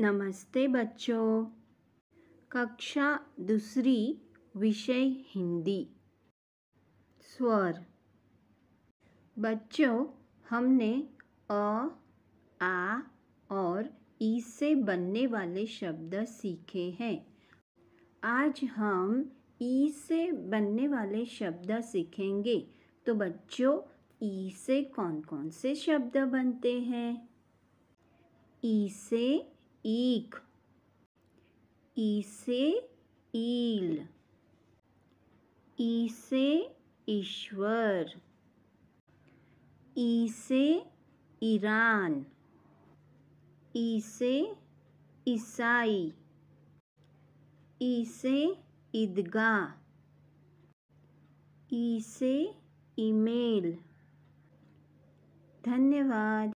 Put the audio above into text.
नमस्ते बच्चों कक्षा दूसरी विषय हिंदी स्वर बच्चों हमने अ आ और ई से बनने वाले शब्द सीखे हैं आज हम ई से बनने वाले शब्द सीखेंगे तो बच्चों ई से कौन कौन से शब्द बनते हैं ई से ईक ई से ईल ई से ईश्वर ई से ईरान ई से ईसाई ई से ईदगाह ई से ईमेल धन्यवाद